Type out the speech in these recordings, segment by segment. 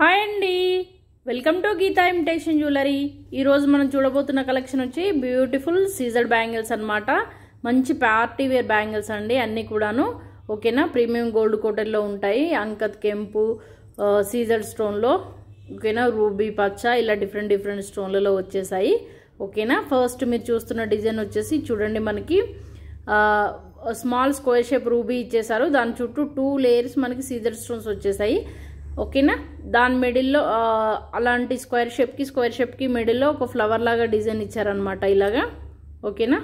hi అండి welcome to Geetha imitation jewellery ఈరోజు మనం చూడబోతున్న కలెక్షన్ వచ్చి బ్యూటిఫుల్ సీజర్డ్ బ్యాంగిల్స్ అనమాట మంచి పార్టీ వేర్ బ్యాంగిల్స్ అండి అన్నీ కూడాను ఓకేనా ప్రీమియం గోల్డ్ కోటల్లో ఉంటాయి అంకత్ కెంపు సీజర్ స్టోన్లో ఓకేనా రూబీ పచ్చ ఇలా డిఫరెంట్ డిఫరెంట్ స్టోన్లలో వచ్చేసాయి ఓకేనా ఫస్ట్ మీరు చూస్తున్న డిజైన్ వచ్చేసి చూడండి మనకి స్మాల్ స్క్వేర్ షేప్ రూబీ ఇచ్చేసారు దాని చుట్టూ టూ లేయర్స్ మనకి సీజర్ స్టోన్స్ వచ్చేసాయి ఓకేనా దాని మిడిల్లో అలాంటి స్క్వేర్ షేప్కి స్క్వేర్ షేప్కి మిడిల్లో ఒక ఫ్లవర్ లాగా డిజైన్ ఇచ్చారనమాట ఇలాగా ఓకేనా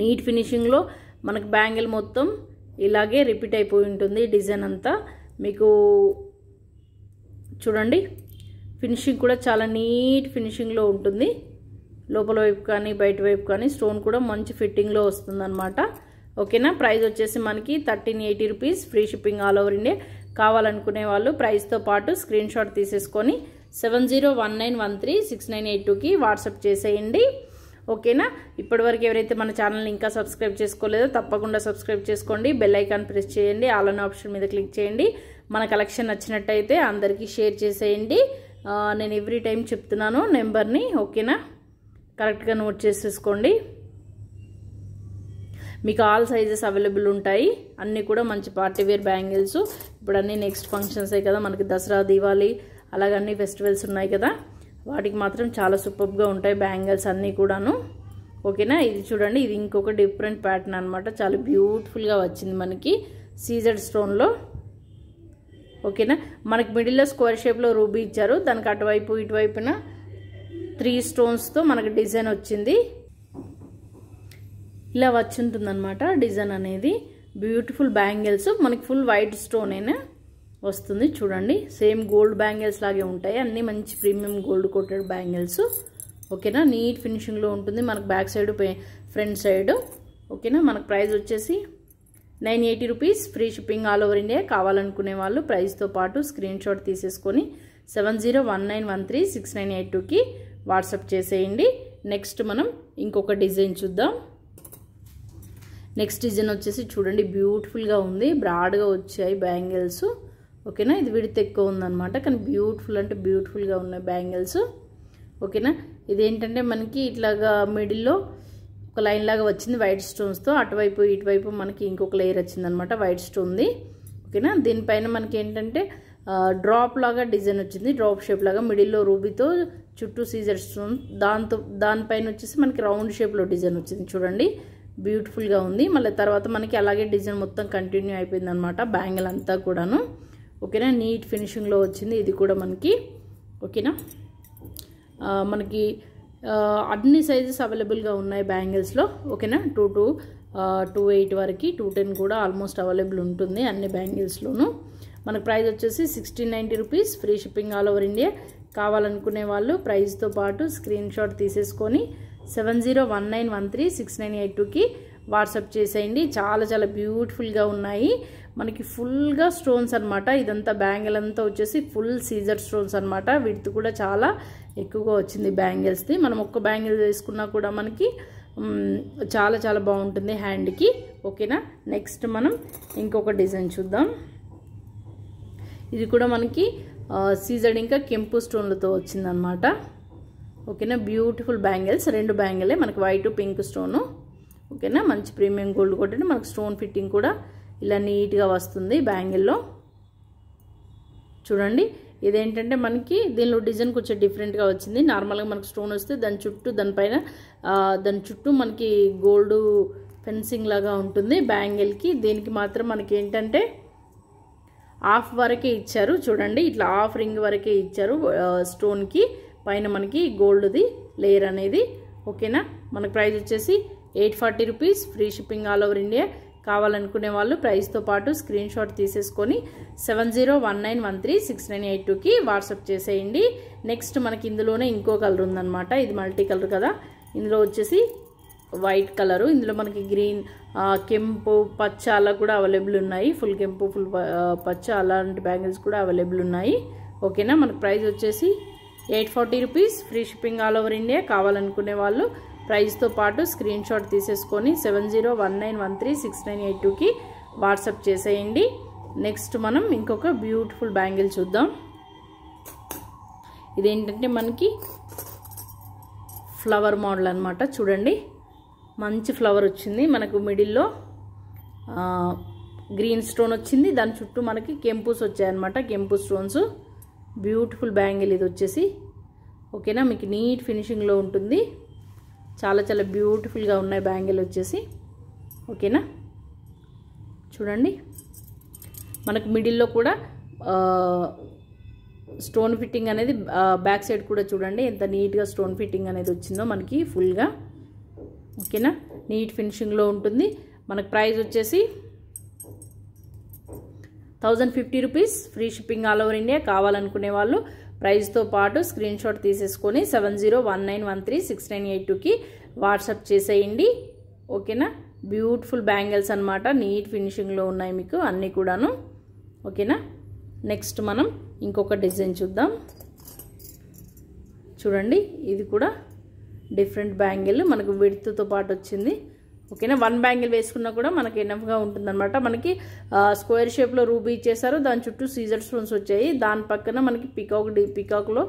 నీట్ ఫినిషింగ్లో మనకు బ్యాంగిల్ మొత్తం ఇలాగే రిపీట్ అయిపోయి ఉంటుంది డిజైన్ అంతా మీకు చూడండి ఫినిషింగ్ కూడా చాలా నీట్ ఫినిషింగ్లో ఉంటుంది లోపల వైపు కానీ బయట వైపు కానీ స్టోన్ కూడా మంచి ఫిట్టింగ్లో వస్తుందన్నమాట ఓకేనా ప్రైస్ వచ్చేసి మనకి thirteen eighty rupees free shipping all over India కావాలనుకునే వాళ్ళు ప్రైస్తో పాటు స్క్రీన్ షాట్ తీసేసుకొని seven zero one nine one three six nine eight టూకి వాట్సాప్ చేసేయండి ఓకేనా ఇప్పటివరకు ఎవరైతే మన ఛానల్ని ఇంకా సబ్స్క్రైబ్ చేసుకోలేదో తప్పకుండా సబ్స్క్రైబ్ చేసుకోండి బెల్ ఐకాన్ ప్రెస్ చేయండి ఆల్ అన్ ఆప్షన్ మీద క్లిక్ చేయండి మన కలెక్షన్ నచ్చినట్టయితే అందరికీ షేర్ చేసేయండి నేను ఎవ్రీ టైం చెప్తున్నాను నెంబర్ని ఓకేనా కరెక్ట్గా నోట్ చేసేసుకోండి మీకు ఆల్ సైజెస్ అవైలబుల్ ఉంటాయి అన్నీ కూడా మంచి పార్టీవేర్ బ్యాంగిల్స్ ఇప్పుడు అన్నీ నెక్స్ట్ ఫంక్షన్సే కదా మనకి దసరా దీవాళీ అలాగే అన్ని ఫెస్టివల్స్ ఉన్నాయి కదా వాటికి మాత్రం చాలా సూపర్గా ఉంటాయి బ్యాంగిల్స్ అన్నీ కూడాను ఓకేనా ఇది చూడండి ఇది ఇంకొక డిఫరెంట్ ప్యాటర్న్ అనమాట చాలా బ్యూటిఫుల్గా వచ్చింది మనకి సీజర్డ్ స్టోన్లో ఓకేనా మనకి మిడిల్లో స్క్వేర్ షేప్లో రూబీ ఇచ్చారు దానికి అటువైపు ఇటువైపున త్రీ స్టోన్స్తో మనకి డిజైన్ వచ్చింది ఇలా అనమాట డిజైన్ అనేది బ్యూటిఫుల్ బ్యాంగిల్స్ మనకి ఫుల్ వైట్ స్టోన్ అయినా వస్తుంది చూడండి సేమ్ గోల్డ్ బ్యాంగిల్స్ లాగే ఉంటాయి అన్నీ మంచి ప్రీమియం గోల్డ్ కోటెడ్ బ్యాంగిల్స్ ఓకేనా నీట్ ఫినిషింగ్లో ఉంటుంది మనకు బ్యాక్ సైడ్ ఫ్రంట్ సైడ్ ఓకేనా మనకు ప్రైస్ వచ్చేసి nine eighty rupees free shipping all over India కావాలనుకునే వాళ్ళు ప్రైస్తో పాటు స్క్రీన్ షాట్ తీసేసుకొని seven zero one nine one three six nine eight టూకి వాట్సాప్ చేసేయండి నెక్స్ట్ మనం ఇంకొక డిజైన్ చూద్దాం నెక్స్ట్ డిజైన్ వచ్చేసి చూడండి బ్యూటిఫుల్గా ఉంది బ్రాడ్గా వచ్చాయి బ్యాంగిల్స్ ఓకేనా ఇది విడితే ఎక్కువ ఉందన్నమాట కానీ బ్యూటిఫుల్ అంటే బ్యూటిఫుల్గా ఉన్నాయి బ్యాంగిల్స్ ఓకేనా ఇదేంటంటే మనకి ఇట్లాగా మిడిల్లో ఒక లైన్ లాగా వచ్చింది వైట్ స్టోన్స్తో అటువైపు ఇటువైపు మనకి ఇంకొక లేయర్ వచ్చిందనమాట వైట్ స్టోన్ది ఓకేనా దీనిపైన మనకి ఏంటంటే డ్రాప్ లాగా డిజైన్ వచ్చింది డ్రాప్ షేప్ లాగా మిడిల్లో రూబీతో చుట్టూ సీజర్ స్టోన్ దాంతో దానిపైన వచ్చేసి మనకి రౌండ్ షేప్లో డిజైన్ వచ్చింది చూడండి బ్యూటిఫుల్గా ఉంది మళ్ళీ తర్వాత మనకి అలాగే డిజైన్ మొత్తం కంటిన్యూ అయిపోయింది అనమాట బ్యాంగిల్ అంతా కూడాను ఓకేనా నీట్ ఫినిషింగ్లో వచ్చింది ఇది కూడా మనకి ఓకేనా మనకి అన్ని సైజెస్ అవైలబుల్గా ఉన్నాయి బ్యాంగిల్స్లో ఓకేనా టూ టూ టూ ఎయిట్ వరకు టూ టెన్ కూడా ఆల్మోస్ట్ అవైలబుల్ ఉంటుంది అన్ని బ్యాంగిల్స్లోనూ మనకు ప్రైస్ వచ్చేసి sixteen ninety rupees free shipping all over India కావాలనుకునే వాళ్ళు ప్రైస్తో పాటు స్క్రీన్ షాట్ తీసేసుకొని seven zero one nine one three six nine eight టూకి వాట్సప్ చేసేయండి చాలా చాలా బ్యూటిఫుల్గా ఉన్నాయి మనకి ఫుల్గా స్టోన్స్ అనమాట ఇదంతా బ్యాంగిల్ అంతా వచ్చేసి ఫుల్ సీజర్ స్టోన్స్ అనమాట విడ్త్ కూడా చాలా ఎక్కువగా వచ్చింది బ్యాంగిల్స్ది మనం ఒక్క బ్యాంగిల్ వేసుకున్నా కూడా మనకి చాలా చాలా బాగుంటుంది హ్యాండ్కి ఓకేనా నెక్స్ట్ మనం ఇంకొక డిజైన్ చూద్దాం ఇది కూడా మనకి సీజడ్ ఇంకా కెంపు స్టోన్లతో వచ్చిందనమాట ఓకేనా బ్యూటిఫుల్ బ్యాంగిల్స్ రెండు బ్యాంగిలే మనకు వైట్ పింక్ స్టోను ఓకేనా మంచి ప్రీమియం గోల్డ్ కొట్టండి మనకు స్టోన్ ఫిట్టింగ్ కూడా ఇలా నీట్గా వస్తుంది బ్యాంగిల్లో చూడండి ఇదేంటంటే మనకి దీనిలో డిజైన్ కొంచెం డిఫరెంట్గా వచ్చింది నార్మల్గా మనకు స్టోన్ వస్తే దాని చుట్టూ దానిపైన దాని చుట్టూ మనకి గోల్డ్ ఫెన్సింగ్ లాగా ఉంటుంది బ్యాంగిల్కి దీనికి మాత్రం మనకి ఏంటంటే హాఫ్ వరకే ఇచ్చారు చూడండి ఇట్లా హాఫ్ రింగ్ వరకే ఇచ్చారు స్టోన్కి పైన మనకి గోల్డ్ది లేయర్ అనేది ఓకేనా మనకు ప్రైస్ వచ్చేసి eight forty rupees free shipping all over India కావాలనుకునే వాళ్ళు ప్రైస్తో పాటు స్క్రీన్ షాట్ తీసేసుకొని seven zero one nine one three six nine eight టూకి వాట్సాప్ చేసేయండి నెక్స్ట్ మనకి ఇందులోనే ఇంకో కలర్ ఉందనమాట ఇది మల్టీ కలర్ కదా ఇందులో వచ్చేసి వైట్ కలరు ఇందులో మనకి గ్రీన్ కెంపు పచ్చ అలా కూడా అవైలబుల్ ఉన్నాయి ఫుల్ కెంపు ఫుల్ పచ్చ అలాంటి బ్యాంగిల్స్ కూడా అవైలబుల్ ఉన్నాయి ఓకేనా మనకు ప్రైస్ వచ్చేసి eight forty rupees free shipping all over India కావాలనుకునే వాళ్ళు ప్రైస్తో పాటు స్క్రీన్ షాట్ తీసేసుకొని seven zero one nine one three six nine eight టూకి వాట్సాప్ చేసేయండి నెక్స్ట్ మనం ఇంకొక బ్యూటిఫుల్ బ్యాంగిల్ చూద్దాం ఇదేంటంటే మనకి ఫ్లవర్ మోడల్ అనమాట చూడండి మంచి ఫ్లవర్ వచ్చింది మనకు మిడిల్లో గ్రీన్ స్టోన్ వచ్చింది దాని చుట్టూ మనకి కెంపుస్ వచ్చాయన్నమాట కెంపు స్టోన్స్ బ్యూటిఫుల్ బ్యాంగిల్ ఇది వచ్చేసి ఓకేనా మీకు నీట్ ఫినిషింగ్లో ఉంటుంది చాలా చాలా బ్యూటిఫుల్గా ఉన్నాయి బ్యాంగిల్ వచ్చేసి ఓకేనా చూడండి మనకు మిడిల్లో కూడా స్టోన్ ఫిట్టింగ్ అనేది బ్యాక్ సైడ్ కూడా చూడండి ఎంత నీట్గా స్టోన్ ఫిట్టింగ్ అనేది వచ్చిందో మనకి ఫుల్గా ఓకేనా నీట్ ఫినిషింగ్లో ఉంటుంది మనకు ప్రైజ్ వచ్చేసి thousand fifty rupees free shipping all over India కావాలనుకునే వాళ్ళు ప్రైస్తో పాటు స్క్రీన్ షాట్ తీసేసుకొని seven zero one nine one three six nine eight టూకి వాట్సాప్ చేసేయండి ఓకేనా బ్యూటిఫుల్ బ్యాంగిల్స్ అనమాట నీట్ ఫినిషింగ్లో ఉన్నాయి మీకు అన్నీ కూడాను ఓకేనా నెక్స్ట్ మనం ఇంకొక డిజైన్ చూద్దాం చూడండి ఇది కూడా డిఫరెంట్ బ్యాంగిల్ మనకు విడుతుతో పాటు వచ్చింది ఓకేనా వన్ బ్యాంగిల్ వేసుకున్నా కూడా మనకి ఎనఫ్గా ఉంటుందన్నమాట మనకి స్క్వేర్ షేప్లో రూబీ ఇచ్చేసారు దాని చుట్టూ సీజర్ స్టోన్స్ వచ్చాయి దాని పక్కన మనకి పికాక్ డి పికాక్లో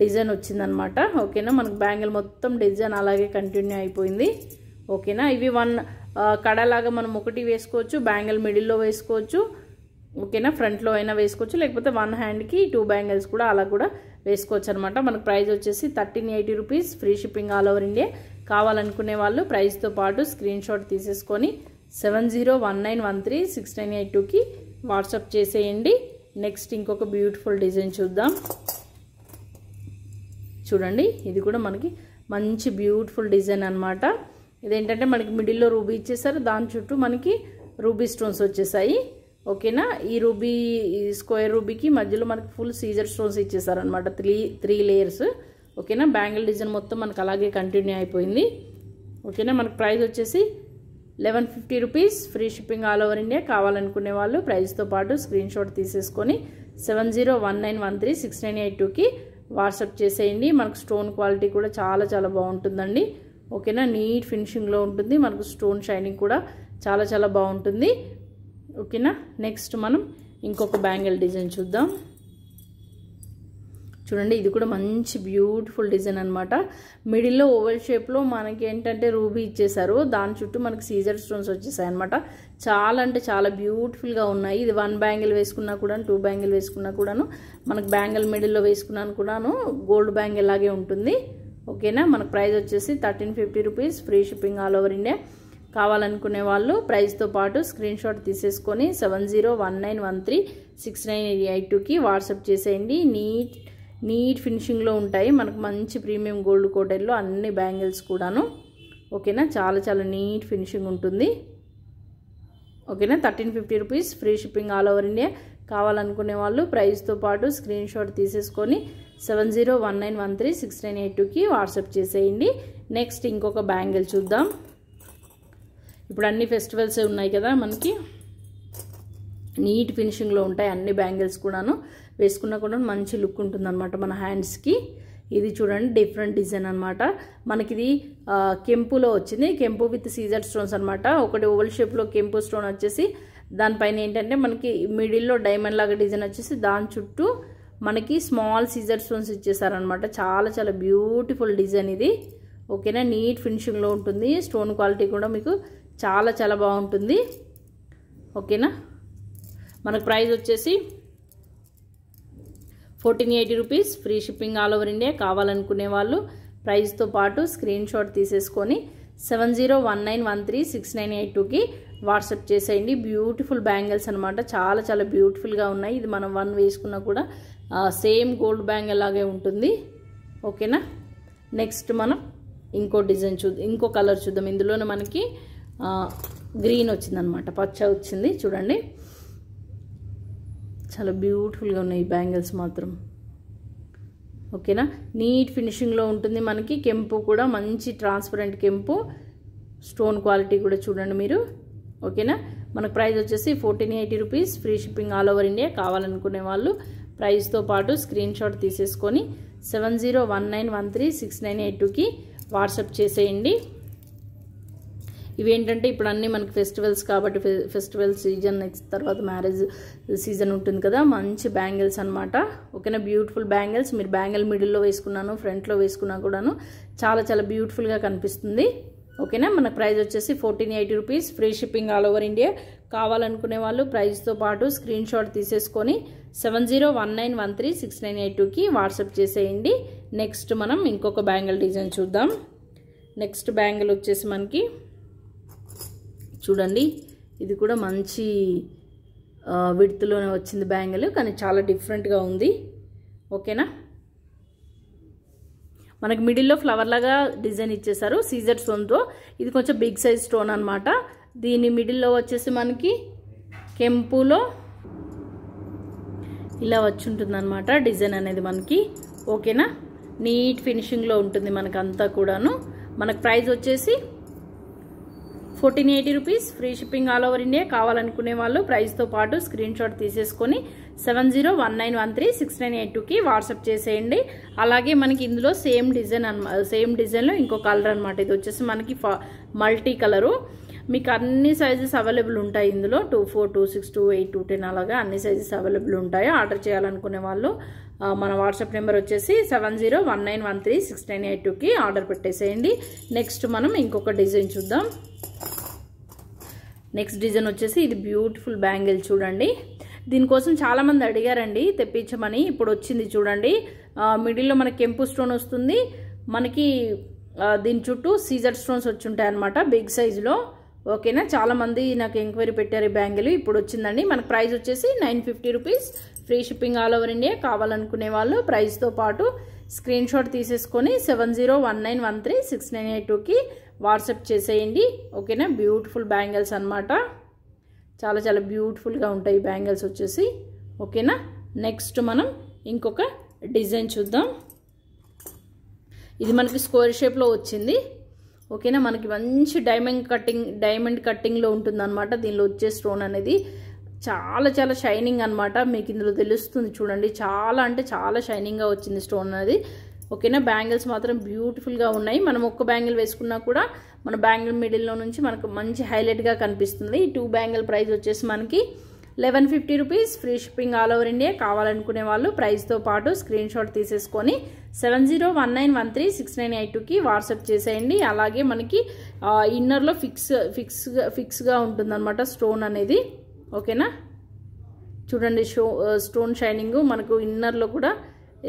డిజైన్ వచ్చిందనమాట ఓకేనా మనకి బ్యాంగిల్ మొత్తం డిజైన్ అలాగే కంటిన్యూ అయిపోయింది ఓకేనా ఇవి వన్ కడలాగా మనం ఒకటి వేసుకోవచ్చు బ్యాంగిల్ మిడిల్లో వేసుకోవచ్చు ఓకేనా ఫ్రంట్లో అయినా వేసుకోవచ్చు లేకపోతే వన్ హ్యాండ్కి టూ బ్యాంగిల్స్ కూడా అలా కూడా వేసుకోవచ్చు అనమాట మనకు ప్రైజ్ వచ్చేసి thirteen eighty rupees free shipping all over India కావాలనుకునే వాళ్ళు ప్రైస్తో పాటు స్క్రీన్ షాట్ తీసేసుకొని seven zero one nine one three six nine eight టూకి వాట్సాప్ చేసేయండి నెక్స్ట్ ఇంకొక బ్యూటిఫుల్ డిజైన్ చూద్దాం చూడండి ఇది కూడా మనకి మంచి బ్యూటిఫుల్ డిజైన్ అనమాట ఇదేంటంటే మనకి మిడిల్లో రూబీ ఇచ్చేసారు దాని చుట్టూ మనకి రూబీ స్టోన్స్ వచ్చేసాయి ఓకేనా ఈ రూబీ స్క్వేర్ రూబీకి మధ్యలో మనకి ఫుల్ సీజర్ స్టోన్స్ ఇచ్చేసారనమాట త్రీ త్రీ లేయర్స్ ఓకేనా బ్యాంగిల్ డిజైన్ మొత్తం మనకు అలాగే కంటిన్యూ అయిపోయింది ఓకేనా మనకు ప్రైస్ వచ్చేసి eleven fifty rupees free shipping all over India కావాలనుకునే వాళ్ళు ప్రైస్తో పాటు స్క్రీన్ షాట్ తీసేసుకొని seven zero one nine one three six nine eight టూకి వాట్సాప్ చేసేయండి మనకు స్టోన్ క్వాలిటీ కూడా చాలా చాలా బాగుంటుందండి ఓకేనా నీట్ ఫినిషింగ్లో ఉంటుంది మనకు స్టోన్ షైనింగ్ కూడా చాలా చాలా బాగుంటుంది ఓకేనా నెక్స్ట్ మనం ఇంకొక బ్యాంగిల్ డిజైన్ చూద్దాం చూడండి ఇది కూడా మంచి బ్యూటిఫుల్ డిజైన్ అనమాట మిడిల్లో ఓవల్ షేప్లో మనకి ఏంటంటే రూబీ ఇచ్చేసారు దాని చుట్టూ మనకి సీజర్ స్టోన్స్ వచ్చేసాయి అనమాట చాలా అంటే చాలా బ్యూటిఫుల్గా ఉన్నాయి ఇది వన్ బ్యాంగిల్ వేసుకున్నా కూడా టూ బ్యాంగిల్ వేసుకున్నా కూడాను మనకు బ్యాంగిల్ మిడిల్లో వేసుకున్నాను కూడాను గోల్డ్ బ్యాంగిల్ లాగే ఉంటుంది ఓకేనా మనకు ప్రైస్ వచ్చేసి thirteen fifty rupees free shipping all over India కావాలనుకునే వాళ్ళు ప్రైస్తో పాటు స్క్రీన్ షాట్ తీసేసుకొని seven zero one nine one three six nine eight టూకి వాట్సాప్ చేసేయండి నీట్ నీట్ ఫినిషింగ్లో ఉంటాయి మనకు మంచి ప్రీమియం గోల్డ్ కోటెల్లో అన్ని బ్యాంగిల్స్ కూడాను ఓకేనా చాలా చాలా నీట్ ఫినిషింగ్ ఉంటుంది ఓకేనా thirteen fifty rupees free shipping all over India కావాలనుకునే వాళ్ళు ప్రైస్తో పాటు స్క్రీన్ షాట్ తీసేసుకొని seven zero one nine one three six nine eight టూకి వాట్సాప్ చేసేయండి నెక్స్ట్ ఇంకొక బ్యాంగిల్ చూద్దాం ఇప్పుడు అన్ని ఫెస్టివల్స్ ఉన్నాయి కదా మనకి నీట్ ఫినిషింగ్లో ఉంటాయి అన్ని బ్యాంగిల్స్ కూడాను వేసుకున్నా కూడా మంచి లుక్ ఉంటుందన్నమాట మన హ్యాండ్స్కి ఇది చూడండి డిఫరెంట్ డిజైన్ అనమాట మనకి ఇది కెంపులో వచ్చింది కెంపు విత్ సీజర్ స్టోన్స్ అనమాట ఒకటి ఓవల్ షేప్లో కెంపు స్టోన్ వచ్చేసి దానిపైన ఏంటంటే మనకి మిడిల్లో డైమండ్ లాగా డిజైన్ వచ్చేసి దాని చుట్టూ మనకి స్మాల్ సీజర్ స్టోన్స్ ఇచ్చేసారనమాట చాలా చాలా బ్యూటిఫుల్ డిజైన్ ఇది ఓకేనా నీట్ ఫినిషింగ్లో ఉంటుంది స్టోన్ క్వాలిటీ కూడా మీకు చాలా చాలా బాగుంటుంది ఓకేనా మనకు ప్రైస్ వచ్చేసి fourteen eighty rupees free shipping all over India కావాలనుకునే వాళ్ళు ప్రైస్తో పాటు స్క్రీన్ షాట్ తీసేసుకొని seven zero one nine one three six nine eight టూకి వాట్సాప్ చేసేయండి బ్యూటిఫుల్ బ్యాంగిల్స్ అనమాట చాలా చాలా బ్యూటిఫుల్గా ఉన్నాయి ఇది మనం వన్ వేసుకున్నా కూడా సేమ్ గోల్డ్ బ్యాంగిల్ లాగే ఉంటుంది ఓకేనా నెక్స్ట్ మనం ఇంకో డిజైన్ చూద్దాం ఇంకో కలర్ చూద్దాం ఇందులోనే మనకి గ్రీన్ వచ్చిందనమాట పచ్చ వచ్చింది చూడండి చాలా బ్యూటిఫుల్గా ఉన్నాయి ఈ బ్యాంగిల్స్ మాత్రం ఓకేనా నీట్ ఫినిషింగ్లో ఉంటుంది మనకి కెంపు కూడా మంచి ట్రాన్స్పరెంట్ కెంపు స్టోన్ క్వాలిటీ కూడా చూడండి మీరు ఓకేనా మనకు ప్రైస్ వచ్చేసి fourteen eighty rupees free shipping all over India కావాలనుకునే వాళ్ళు ప్రైస్తో పాటు స్క్రీన్ షాట్ తీసేసుకొని seven zero one nine one three six nine eight టూకి వాట్సప్ చేసేయండి ఇవేంటంటే ఇప్పుడు అన్నీ మనకి ఫెస్టివల్స్ కాబట్టి ఫెస్టివల్ సీజన్ నెక్స్ట్ తర్వాత మ్యారేజ్ సీజన్ ఉంటుంది కదా మంచి బ్యాంగిల్స్ అనమాట ఓకేనా బ్యూటిఫుల్ బ్యాంగిల్స్ మీరు బ్యాంగిల్ మిడిల్లో వేసుకున్నాను ఫ్రంట్లో వేసుకున్నా కూడాను చాలా చాలా బ్యూటిఫుల్గా కనిపిస్తుంది ఓకేనా మన ప్రైస్ వచ్చేసి fourteen eighty rupees free shipping all over India కావాలనుకునే వాళ్ళు ప్రైస్తో పాటు స్క్రీన్ షాట్ తీసేసుకొని seven zero one nine one three six nine eight టూకి వాట్సాప్ చేసేయండి నెక్స్ట్ మనం ఇంకొక బ్యాంగిల్ డిజైన్ చూద్దాం నెక్స్ట్ బ్యాంగిల్ వచ్చేసి మనకి చూడండి ఇది కూడా మంచి విడుతులోనే వచ్చింది బ్యాంగిల్ కానీ చాలా డిఫరెంట్గా ఉంది ఓకేనా మనకి మిడిల్లో ఫ్లవర్ లాగా డిజైన్ ఇచ్చేసారు సీజర్ స్టోన్తో ఇది కొంచెం బిగ్ సైజ్ స్టోన్ అనమాట దీని మిడిల్లో వచ్చేసి మనకి కెంపులో ఇలా వచ్చి ఉంటుందన్నమాట డిజైన్ అనేది మనకి ఓకేనా నీట్ ఫినిషింగ్లో ఉంటుంది మనకంతా కూడాను మనకు ప్రైజ్ వచ్చేసి fourteen eighty rupees free shipping all over India కావాలనుకునే వాళ్ళు ప్రైస్తో పాటు స్క్రీన్ షాట్ తీసేసుకొని seven zero one nine one three six nine eight టూకి వాట్సాప్ చేసేయండి అలాగే మనకి ఇందులో సేమ్ డిజైన్ అనమాట సేమ్ డిజైన్లో ఇంకో కలర్ అనమాట ఇది వచ్చేసి మనకి మల్టీ కలరు మీకు అన్ని సైజెస్ అవైలబుల్ ఉంటాయి ఇందులో two four two six two eight two ten అలాగా అన్ని సైజెస్ అవైలబుల్ ఉంటాయి ఆర్డర్ చేయాలనుకునే వాళ్ళు మన వాట్సాప్ నెంబర్ వచ్చేసి seven zero one nine one three six nine eight టూకి ఆర్డర్ పెట్టేసేయండి నెక్స్ట్ మనం ఇంకొక డిజైన్ చూద్దాం నెక్స్ట్ డిజైన్ వచ్చేసి ఇది బ్యూటిఫుల్ బ్యాంగిల్ చూడండి దీనికోసం చాలామంది అడిగారండి తెప్పించమని ఇప్పుడు వచ్చింది చూడండి మిడిల్లో మనకి కెంపు స్టోన్ వస్తుంది మనకి దీని చుట్టూ సీజర్ స్టోన్స్ వచ్చి ఉంటాయి అనమాట బిగ్ సైజులో ఓకేనా చాలామంది నాకు ఎంక్వైరీ పెట్టారు ఈ బ్యాంగిల్ ఇప్పుడు వచ్చిందండి మనకు ప్రైస్ వచ్చేసి nine fifty rupees free shipping all over India కావాలనుకునే వాళ్ళు ప్రైస్తో పాటు స్క్రీన్ షాట్ తీసేసుకొని seven zero one nine one three six nine eight టూకి వాట్సాప్ చేసేయండి ఓకేనా బ్యూటిఫుల్ బ్యాంగిల్స్ అనమాట చాలా చాలా బ్యూటిఫుల్గా ఉంటాయి బ్యాంగిల్స్ వచ్చేసి ఓకేనా నెక్స్ట్ మనం ఇంకొక డిజైన్ చూద్దాం ఇది మనకి స్క్వేర్ షేప్లో వచ్చింది ఓకేనా మనకి మంచి డైమండ్ కట్టింగ్ డైమండ్ కట్టింగ్లో ఉంటుంది అనమాట దీనిలో వచ్చే స్టోన్ అనేది చాలా చాలా షైనింగ్ అనమాట మీకు ఇందులో తెలుస్తుంది చూడండి చాలా అంటే చాలా షైనింగ్గా వచ్చింది స్టోన్ అనేది ఓకేనా బ్యాంగిల్స్ మాత్రం బ్యూటిఫుల్గా ఉన్నాయి మనం ఒక్క బ్యాంగిల్ వేసుకున్నా కూడా మన బ్యాంగిల్ మిడిల్లో నుంచి మనకు మంచి హైలైట్గా కనిపిస్తుంది ఈ టూ బ్యాంగిల్ ప్రైస్ వచ్చేసి మనకి eleven fifty rupees free shipping all over India కావాలనుకునే వాళ్ళు ప్రైస్తో పాటు స్క్రీన్ షాట్ తీసేసుకొని seven zero one nine one three six nine eight టూకి వాట్సాప్ చేసేయండి అలాగే మనకి ఇన్నర్లో ఫిక్స్ ఫిక్స్గా ఫిక్స్గా ఉంటుందన్నమాట స్టోన్ అనేది ఓకేనా చూడండి షో స్టోన్ షైనింగ్ మనకు ఇన్నర్లో కూడా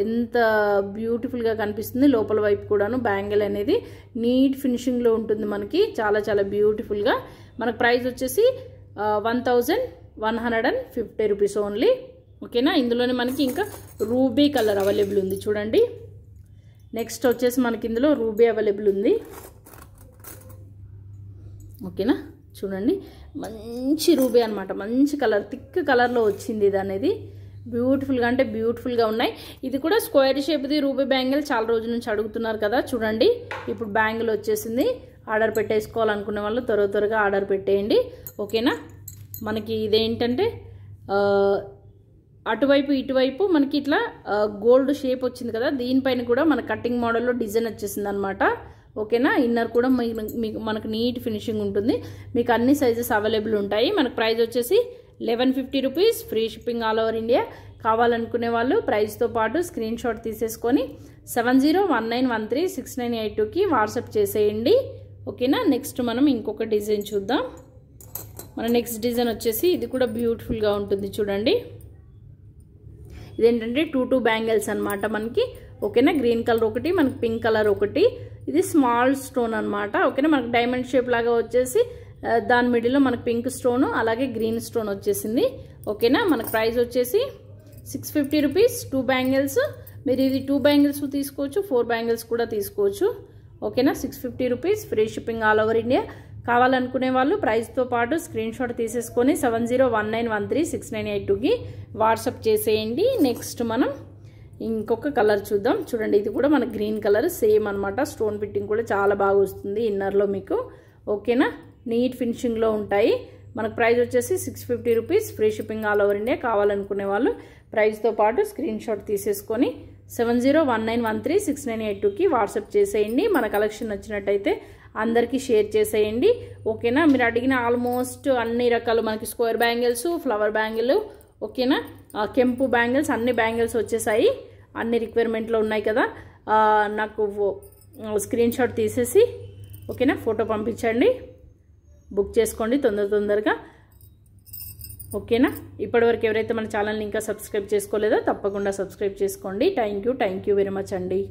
ఎంత బ్యూటిఫుల్గా కనిపిస్తుంది లోపల వైపు కూడాను బ్యాంగిల్ అనేది నీట్ ఫినిషింగ్లో ఉంటుంది మనకి చాలా చాలా బ్యూటిఫుల్గా మనకు ప్రైస్ వచ్చేసి one thousand one hundred and fifty rupees only ఓకేనా ఇందులోనే మనకి ఇంకా రూబీ కలర్ అవైలబుల్ ఉంది చూడండి నెక్స్ట్ వచ్చేసి మనకి ఇందులో రూబీ అవైలబుల్ ఉంది ఓకేనా చూడండి మంచి రూబీ అనమాట మంచి కలర్ థిక్ కలర్లో వచ్చింది ఇది అనేది బ్యూటిఫుల్గా అంటే బ్యూటిఫుల్గా ఉన్నాయి ఇది కూడా స్క్వేర్ షేప్ది రూబీ బ్యాంగిల్ చాలా రోజుల నుంచి అడుగుతున్నారు కదా చూడండి ఇప్పుడు బ్యాంగిల్ వచ్చేసింది ఆర్డర్ పెట్టేసుకోవాలనుకునే వాళ్ళు త్వర త్వరగా ఆర్డర్ పెట్టేయండి ఓకేనా మనకి ఇదేంటంటే అటువైపు ఇటువైపు మనకి ఇట్లా గోల్డ్ షేప్ వచ్చింది కదా దీనిపైన కూడా మన కటింగ్ మోడల్లో డిజైన్ వచ్చేసింది అనమాట ఓకేనా ఇన్నర్ కూడా మీకు మనకు నీట్ ఫినిషింగ్ ఉంటుంది మీకు అన్ని సైజెస్ అవైలబుల్ ఉంటాయి మనకు ప్రైజ్ వచ్చేసి eleven fifty rupees free shipping all over India కావాలనుకునే వాళ్ళు ప్రైస్తో పాటు స్క్రీన్ షాట్ తీసేసుకొని seven zero one nine one three six nine eight టూకి వాట్సాప్ చేసేయండి ఓకేనా నెక్స్ట్ మనం ఇంకొక డిజైన్ చూద్దాం మన నెక్స్ట్ డిజైన్ వచ్చేసి ఇది కూడా బ్యూటిఫుల్గా ఉంటుంది చూడండి ఇదేంటంటే టూ టూ బ్యాంగిల్స్ అనమాట మనకి ఓకేనా గ్రీన్ కలర్ ఒకటి మనకి పింక్ కలర్ ఒకటి ఇది స్మాల్ స్టోన్ అనమాట ఓకేనా మనకి డైమండ్ షేప్ లాగా వచ్చేసి దాని మిడిల్లో మనకు పింక్ స్టోన్ అలాగే గ్రీన్ స్టోన్ వచ్చేసింది ఓకేనా మనకు ప్రైస్ వచ్చేసి six fifty rupees two bangles మీరు ఇది టూ బ్యాంగిల్స్ తీసుకోవచ్చు ఫోర్ బ్యాంగిల్స్ కూడా తీసుకోవచ్చు ఓకేనా six fifty rupees free shipping all over India కావాలనుకునే వాళ్ళు ప్రైస్తో పాటు స్క్రీన్ షాట్ తీసేసుకొని seven zero one nine one three six nine eight టూకి వాట్సప్ చేసేయండి నెక్స్ట్ మనం ఇంకొక కలర్ చూద్దాం చూడండి ఇది కూడా మన గ్రీన్ కలర్ సేమ్ అనమాట స్టోన్ ఫిట్టింగ్ కూడా చాలా బాగా వస్తుంది ఇన్నర్లో మీకు ఓకేనా నీట్ ఫినిషింగ్లో ఉంటాయి మనకు ప్రైస్ వచ్చేసి six fifty rupees free shipping all over India కావాలనుకునే వాళ్ళు ప్రైజ్తో పాటు స్క్రీన్ షాట్ తీసేసుకొని seven zero one nine one three six nine eight టూకి వాట్సాప్ చేసేయండి మన కలెక్షన్ నచ్చినట్టయితే అందరికీ షేర్ చేసేయండి ఓకేనా మీరు అడిగిన ఆల్మోస్ట్ అన్ని రకాలు మనకి స్క్వేర్ బ్యాంగిల్స్ ఫ్లవర్ బ్యాంగిల్ ఓకేనా కెంపు బ్యాంగిల్స్ అన్ని బ్యాంగిల్స్ వచ్చేసాయి అన్ని రిక్వైర్మెంట్లో ఉన్నాయి కదా నాకు స్క్రీన్ షాట్ తీసేసి ఓకేనా ఫోటో పంపించండి బుక్ చేసుకోండి తొందర తొందరగా ఓకేనా ఇప్పటివరకు ఎవరైతే మన ఛానల్ని ఇంకా సబ్స్క్రైబ్ చేసుకోలేదో తప్పకుండా సబ్స్క్రైబ్ చేసుకోండి thank you thank you very much అండి